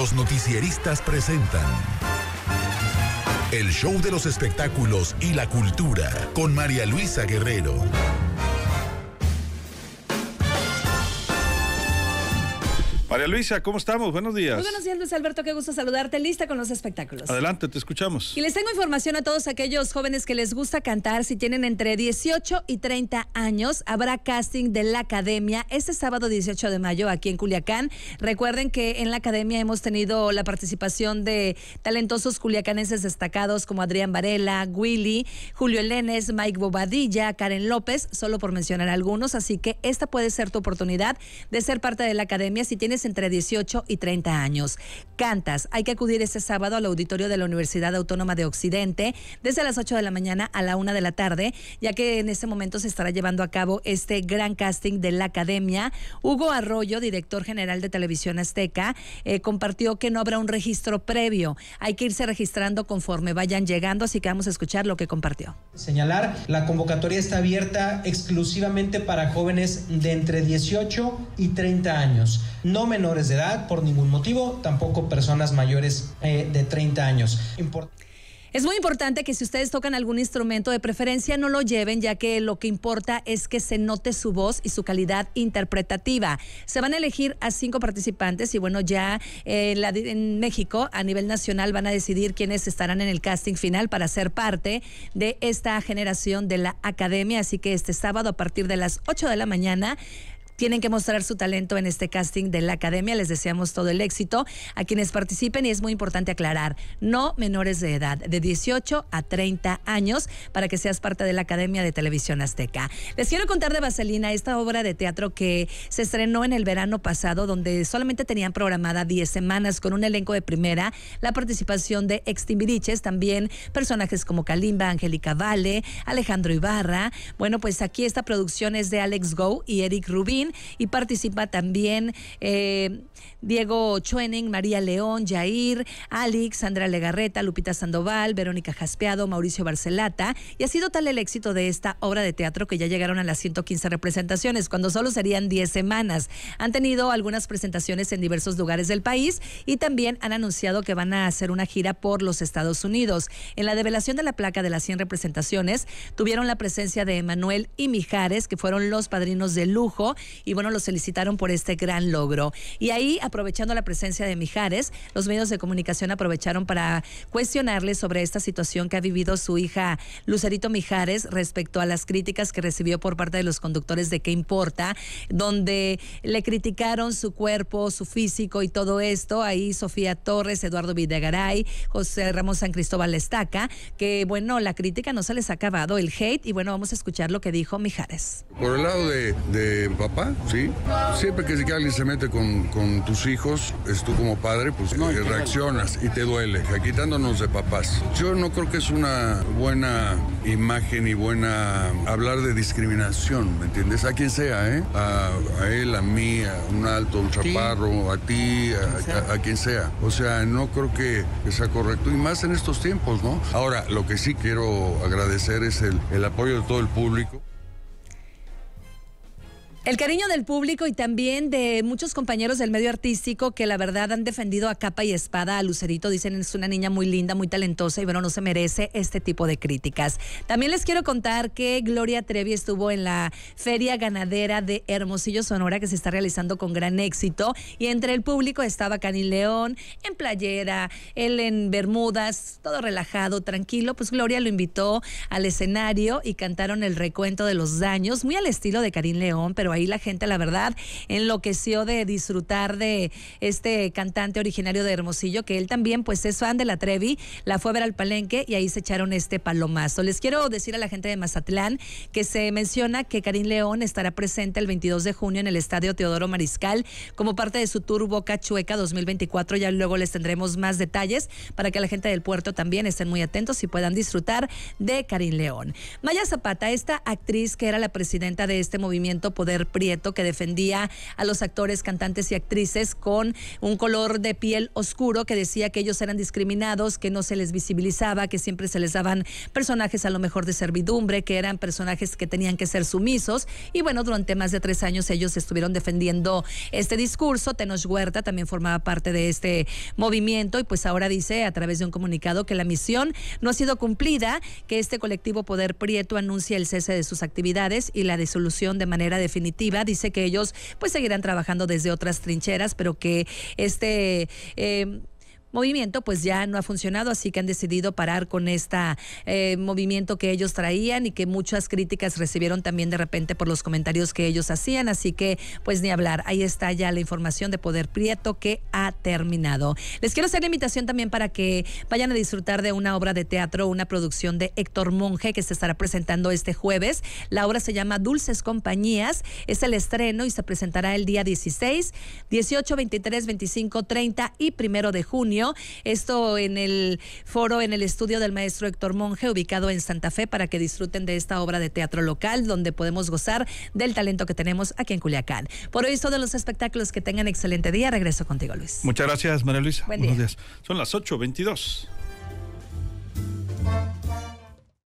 Los noticieristas presentan el show de los espectáculos y la cultura con María Luisa Guerrero. María Luisa, ¿cómo estamos? Buenos días. Muy buenos días, Luis Alberto. Qué gusto saludarte. Lista con los espectáculos. Adelante, te escuchamos. Y les tengo información a todos aquellos jóvenes que les gusta cantar. Si tienen entre 18 y 30 años, habrá casting de la academia este sábado 18 de mayo aquí en Culiacán. Recuerden que en la academia hemos tenido la participación de talentosos culiacaneses destacados como Adrián Varela, Willy, Julio Elenes, Mike Bobadilla, Karen López, solo por mencionar algunos. Así que esta puede ser tu oportunidad de ser parte de la academia. Si tienes entre 18 y 30 años. Cantas, hay que acudir este sábado al auditorio de la Universidad Autónoma de Occidente desde las 8 de la mañana a la 1 de la tarde, ya que en este momento se estará llevando a cabo este gran casting de la academia. Hugo Arroyo, director general de Televisión Azteca, eh, compartió que no habrá un registro previo. Hay que irse registrando conforme vayan llegando, así que vamos a escuchar lo que compartió. Señalar, la convocatoria está abierta exclusivamente para jóvenes de entre 18 y 30 años no menores de edad por ningún motivo, tampoco personas mayores eh, de 30 años. es muy importante que si ustedes tocan algún instrumento de preferencia no lo lleven, ya que lo que importa es que se note su voz y su calidad interpretativa. Se van a elegir a cinco participantes y bueno, ya eh, en México a nivel nacional van a decidir quiénes estarán en el casting final para ser parte de esta generación de la academia. Así que este sábado a partir de las 8 de la mañana tienen que mostrar su talento en este casting de la academia. Les deseamos todo el éxito a quienes participen y es muy importante aclarar, no menores de edad, de 18 a 30 años, para que seas parte de la Academia de Televisión Azteca. Les quiero contar de Vaselina, esta obra de teatro que se estrenó en el verano pasado, donde solamente tenían programada 10 semanas con un elenco de primera, la participación de Extimbiriches, también personajes como Kalimba, Angélica Vale, Alejandro Ibarra. Bueno, pues aquí esta producción es de Alex Go y Eric Rubin y participa también eh, Diego Chuening, María León, Jair, Alex, Sandra Legarreta, Lupita Sandoval, Verónica Jaspeado, Mauricio Barcelata. Y ha sido tal el éxito de esta obra de teatro que ya llegaron a las 115 representaciones, cuando solo serían 10 semanas. Han tenido algunas presentaciones en diversos lugares del país y también han anunciado que van a hacer una gira por los Estados Unidos. En la develación de la placa de las 100 representaciones tuvieron la presencia de Emanuel y Mijares, que fueron los padrinos de lujo, y bueno, lo felicitaron por este gran logro. Y ahí, aprovechando la presencia de Mijares, los medios de comunicación aprovecharon para cuestionarle sobre esta situación que ha vivido su hija Lucerito Mijares respecto a las críticas que recibió por parte de los conductores de ¿Qué importa? donde le criticaron su cuerpo, su físico y todo esto. Ahí Sofía Torres, Eduardo Videgaray, José Ramón San Cristóbal Estaca, que bueno, la crítica no se les ha acabado, el hate, y bueno, vamos a escuchar lo que dijo Mijares. Por el lado de papá, sí. Siempre que, alguien se mete con, tus hijos, es tú como padre, pues eh, reaccionas y te duele, quitándonos de papás. Yo no creo que es una buena imagen y buena hablar de discriminación, ¿me entiendes? A quien sea, ¿eh? A, él, a mí, a un alto, un chaparro, a ti, a, quien sea. O sea, no creo que, sea correcto, y más en estos tiempos, ¿no? Ahora, lo que sí quiero agradecer es el apoyo de todo el público. El cariño del público y también de muchos compañeros del medio artístico que la verdad han defendido a capa y espada a Lucerito. Dicen es una niña muy linda, muy talentosa y bueno, no se merece este tipo de críticas. También les quiero contar que Gloria Trevi estuvo en la Feria Ganadera de Hermosillo, Sonora, que se está realizando con gran éxito. Y entre el público estaba Karin León en playera, él en Bermudas, todo relajado, tranquilo. Pues Gloria lo invitó al escenario y cantaron el recuento de los daños, muy al estilo de Karim León, pero ahí la gente, la verdad, enloqueció de disfrutar de este cantante originario de Hermosillo, que él también pues es fan de la Trevi, la fue a ver al palenque y ahí se echaron este palomazo. Les quiero decir a la gente de Mazatlán que se menciona que Karim León estará presente el 22 de junio en el Estadio Teodoro Mariscal como parte de su tour Boca Chueca 2024. Ya luego les tendremos más detalles para que la gente del puerto también estén muy atentos y puedan disfrutar de Karim León. Maya Zapata, esta actriz que era la presidenta de este movimiento Poder Prieto, que defendía a los actores, cantantes y actrices con un color de piel oscuro que decía que ellos eran discriminados, que no se les visibilizaba, que siempre se les daban personajes a lo mejor de servidumbre, que eran personajes que tenían que ser sumisos. Y bueno, durante más de tres años ellos estuvieron defendiendo este discurso. Tenos Huerta también formaba parte de este movimiento y pues ahora dice a través de un comunicado que la misión no ha sido cumplida, que este colectivo Poder Prieto anuncia el cese de sus actividades y la disolución de manera definitiva Dice que ellos pues seguirán trabajando desde otras trincheras, pero que este eh, movimiento pues ya no ha funcionado, así que han decidido parar con este movimiento que ellos traían y que muchas críticas recibieron también de repente por los comentarios que ellos hacían, así que pues ni hablar, ahí está ya la información de Poder Prieto que ha terminado. Les quiero hacer la invitación también para que vayan a disfrutar de una obra de teatro, una producción de Héctor Monje que se estará presentando este jueves. La obra se llama Dulces Compañías, es el estreno y se presentará el día 16, 18, 23, 25, 30 y primero de junio esto en el foro, en el estudio del maestro Héctor Monge, ubicado en Santa Fe, para que disfruten de esta obra de teatro local, donde podemos gozar del talento que tenemos aquí en Culiacán. Por hoy, todos los espectáculos que tengan excelente día. Regreso contigo, Luis. Muchas gracias, María Luisa. Buenos días. Son las 8.22.